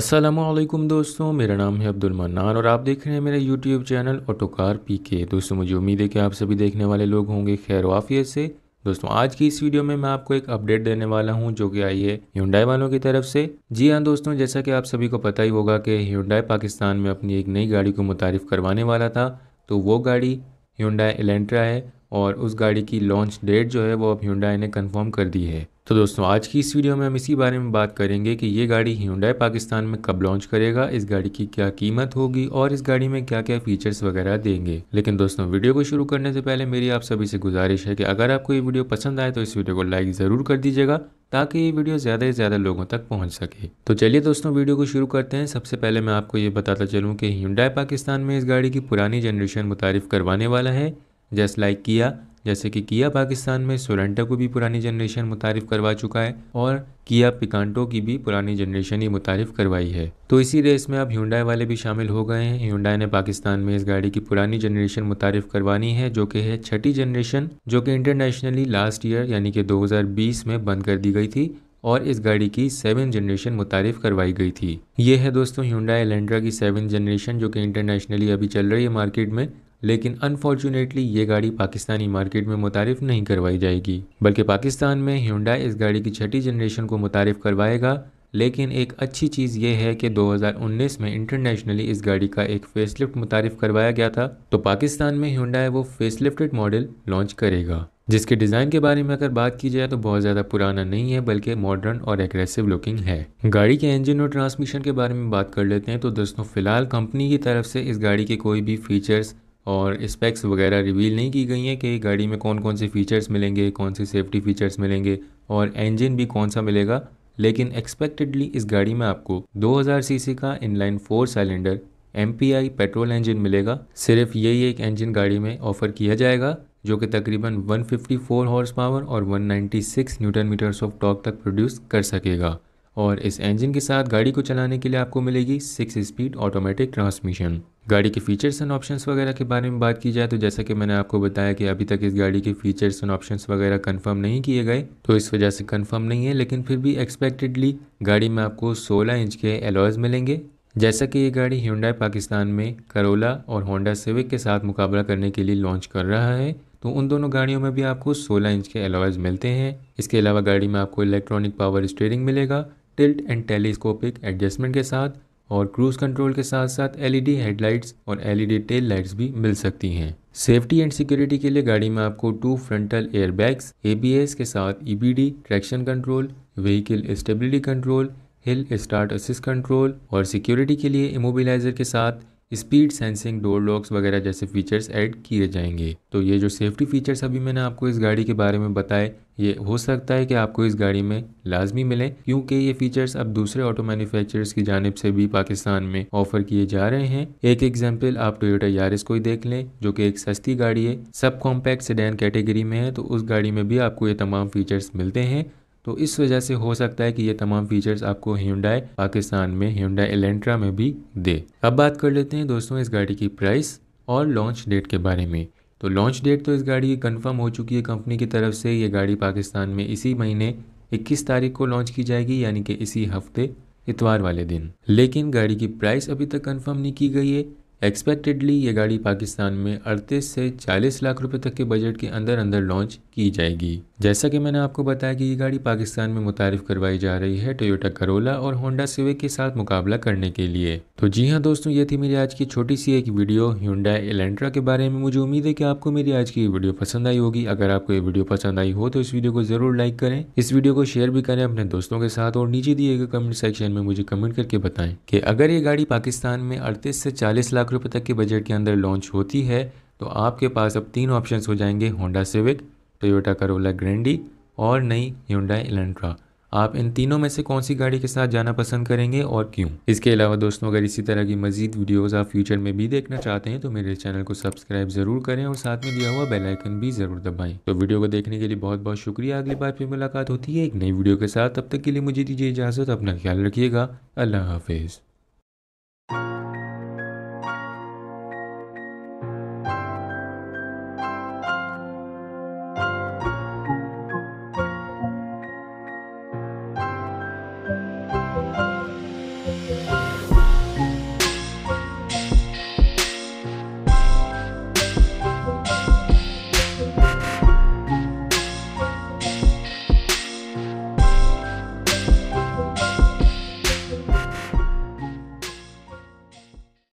असलम दोस्तों मेरा नाम है अब्दुल मन्नान और आप देख रहे हैं मेरा यूट्यूब चैनल ऑटोकार पी के दोस्तों मुझे उम्मीद है कि आप सभी देखने वाले लोग होंगे खैर वाफियत से दोस्तों आज की इस वीडियो में मैं आपको एक अपडेट देने वाला हूं जो कि आई है ह्यूंडाई वालों की तरफ से जी हाँ दोस्तों जैसा कि आप सभी को पता ही होगा कि ह्यूंडाई पाकिस्तान में अपनी एक नई गाड़ी को मुतारफ़ करवाने वाला था तो वो गाड़ी ह्यूंडाई एलेंट्रा है और उस गाड़ी की लॉन्च डेट जो है वो अब ह्यूंडाई ने कंफर्म कर दी है तो दोस्तों आज की इस वीडियो में हम इसी बारे में बात करेंगे कि ये गाड़ी ह्यूंडाई पाकिस्तान में कब लॉन्च करेगा इस गाड़ी की क्या कीमत होगी और इस गाड़ी में क्या क्या फीचर्स वगैरह देंगे लेकिन दोस्तों वीडियो को शुरू करने से पहले मेरी आप सभी से गुजारिश है कि अगर आपको ये वीडियो पसंद आए तो इस वीडियो को लाइक ज़रूर कर दीजिएगा ताकि ये वीडियो ज़्यादा से ज़्यादा लोगों तक पहुंच सके तो चलिए दोस्तों वीडियो को शुरू करते हैं सबसे पहले मैं आपको ये बताता चलूँ कि ह्यूंडाई पाकिस्तान में इस गाड़ी की पुरानी जनरेशन मुतारिफ़ करवाने वाला है जस्ट लाइक किया जैसे कि किया पाकिस्तान में सोरेंटा को भी पुरानी जनरेशन मुतारफ़ करवा चुका है और किया पिकांटो की भी पुरानी जनरेशन ही मुतारफ़ करवाई है तो इसी रेस में अब ह्यूंडाई वाले भी शामिल हो गए हैं ह्यूंडाई ने पाकिस्तान में इस गाड़ी की पुरानी जनरेशन मुतारफ़ करवानी है जो कि है छठी जनरेशन जो कि इंटरनेशनली लास्ट ईयर यानी कि दो में बंद कर दी गई थी और इस गाड़ी की सेवन जनरेशन मुतारफ़ करवाई गई थी ये है दोस्तों ह्यूंडा एलेंड्रा की सेवन जनरेशन जो कि इंटरनेशनली अभी चल रही है मार्केट में लेकिन अनफॉर्चुनेटली ये गाड़ी पाकिस्तानी मार्केट में मुतारफ नहीं करवाई जाएगी बल्कि पाकिस्तान में ह्यूडा इस गाड़ी की छठी जनरेशन को मुतारफ करवाएगा लेकिन एक अच्छी चीज़ ये है कि 2019 में इंटरनेशनली इस गाड़ी का एक फेसलिफ्ट मुतारफ करवाया गया था तो पाकिस्तान में ह्यूडा वो फेसलिफ्टेड मॉडल लॉन्च करेगा जिसके डिज़ाइन के बारे में अगर बात की जाए तो बहुत ज़्यादा पुराना नहीं है बल्कि मॉडर्न और एग्रेसिव लुकिंग है गाड़ी के इंजन और ट्रांसमिशन के बारे में बात कर लेते हैं तो दोस्तों फिलहाल कंपनी की तरफ से इस गाड़ी के कोई भी फीचर्स और स्पेक्स वगैरह रिवील नहीं की गई हैं कि गाड़ी में कौन कौन से फ़ीचर्स मिलेंगे कौन से सेफ्टी फ़ीचर्स मिलेंगे और इंजन भी कौन सा मिलेगा लेकिन एक्सपेक्टेडली इस गाड़ी में आपको 2000 सीसी का इनलाइन फोर सिलेंडर एम पेट्रोल इंजन मिलेगा सिर्फ यही एक इंजन गाड़ी में ऑफर किया जाएगा जो कि तकरीबन 154 हॉर्स पावर और 196 न्यूटन मीटर्स ऑफ टॉक तक प्रोड्यूस कर सकेगा और इस इंजन के साथ गाड़ी को चलाने के लिए आपको मिलेगी सिक्स स्पीड ऑटोमेटिक ट्रांसमिशन गाड़ी के फीचर्स एंड ऑप्शंस वगैरह के बारे में बात की जाए तो जैसा कि मैंने आपको बताया कि अभी तक इस गाड़ी के फीचर्स एंड ऑप्शंस वगैरह कंफर्म नहीं किए गए तो इस वजह से कंफर्म नहीं है लेकिन फिर भी एक्सपेक्टेडली गाड़ी में आपको 16 इंच के एलॉयज मिलेंगे जैसा कि ये गाड़ी ह्यूडाई पाकिस्तान में करोला और होंडा सिविक के साथ मुकाबला करने के लिए लॉन्च कर रहा है तो उन दोनों गाड़ियों में भी आपको 16 इंच के एलॉयज मिलते हैं इसके अलावा गाड़ी में आपको इलेक्ट्रॉनिक पावर स्टेयरिंग मिलेगा टिल्ट एंड टेलीस्कोपिक एडजस्टमेंट के साथ और क्रूज कंट्रोल के साथ साथ एलईडी हेडलाइट्स और एलईडी टेल लाइट्स भी मिल सकती हैं सेफ्टी एंड सिक्योरिटी के लिए गाड़ी में आपको टू फ्रंटल एयरबैग्स एबीएस के साथ EBD e traction control vehicle stability control hill start assist control और सिक्योरिटी के लिए इमोबिलाइजर के साथ स्पीड सेंसिंग डोर लॉक्स वगैरह जैसे फीचर्स ऐड किए जाएंगे तो ये जो सेफ्टी फीचर्स अभी मैंने आपको इस गाड़ी के बारे में बताए ये हो सकता है कि आपको इस गाड़ी में लाजमी मिले क्योंकि ये फीचर्स अब दूसरे ऑटो मैन्युफैक्चरर्स की जानब से भी पाकिस्तान में ऑफर किए जा रहे हैं एक एग्जाम्पल आप टोयोटा यारिस को ही देख लें जो कि एक सस्ती गाड़ी है सब कॉम्पैक्ट सेडान कैटेगरी में है तो उस गाड़ी में भी आपको ये तमाम फीचर्स मिलते हैं तो इस वजह से हो सकता है कि ये तमाम फीचर्स आपको हिमडाई पाकिस्तान में हिमडाई एलेंट्रा में भी दे अब बात कर लेते हैं दोस्तों इस गाड़ी की प्राइस और लॉन्च डेट के बारे में तो लॉन्च डेट तो इस गाड़ी की कन्फर्म हो चुकी है कंपनी की तरफ से ये गाड़ी पाकिस्तान में इसी महीने इक्कीस तारीख को लॉन्च की जाएगी यानी कि इसी हफ्ते इतवार वाले दिन लेकिन गाड़ी की प्राइस अभी तक कंफर्म नहीं की गई है एक्सपेक्टेडली ये गाड़ी पाकिस्तान में अड़तीस से चालीस लाख रुपए तक के बजट के अंदर अंदर लॉन्च की जाएगी जैसा कि मैंने आपको बताया कि ये गाड़ी पाकिस्तान में मुतारफ करवाई जा रही है टोयोटा करोला और होंडा सिवे के साथ मुकाबला करने के लिए तो जी हाँ दोस्तों ये थी मेरी आज की छोटी सी एक वीडियो ह्यूडा एलेंट्रा के बारे में मुझे उम्मीद है कि आपको मेरी आज की वीडियो पसंद आई होगी अगर आपको ये वीडियो पसंद आई हो तो इस वीडियो को जरूर लाइक करें इस वीडियो को शेयर भी करें अपने दोस्तों के साथ और नीचे दिए गए कमेंट सेक्शन में मुझे कमेंट करके बताएं कि अगर ये गाड़ी पाकिस्तान में अड़तीस से चालीस लाख रुपये तक के बजट के अंदर लॉन्च होती है तो आपके पास अब तीन ऑप्शन हो जाएंगे होंडा सिविक टोयोटा करोला ग्रैंडी और नई ह्यूडा एलेंट्रा आप इन तीनों में से कौन सी गाड़ी के साथ जाना पसंद करेंगे और क्यों इसके अलावा दोस्तों अगर इसी तरह की मजीद वीडियोस आप फ्यूचर में भी देखना चाहते हैं तो मेरे चैनल को सब्सक्राइब जरूर करें और साथ में दिया हुआ बेल आइकन भी जरूर दबाएं तो वीडियो को देखने के लिए बहुत बहुत शुक्रिया अगली बार फिर मुलाकात होती है एक नई वीडियो के साथ तब तक के लिए मुझे दीजिए इजाज़त अपना ख्याल रखिएगा अल्लाह हाफिज़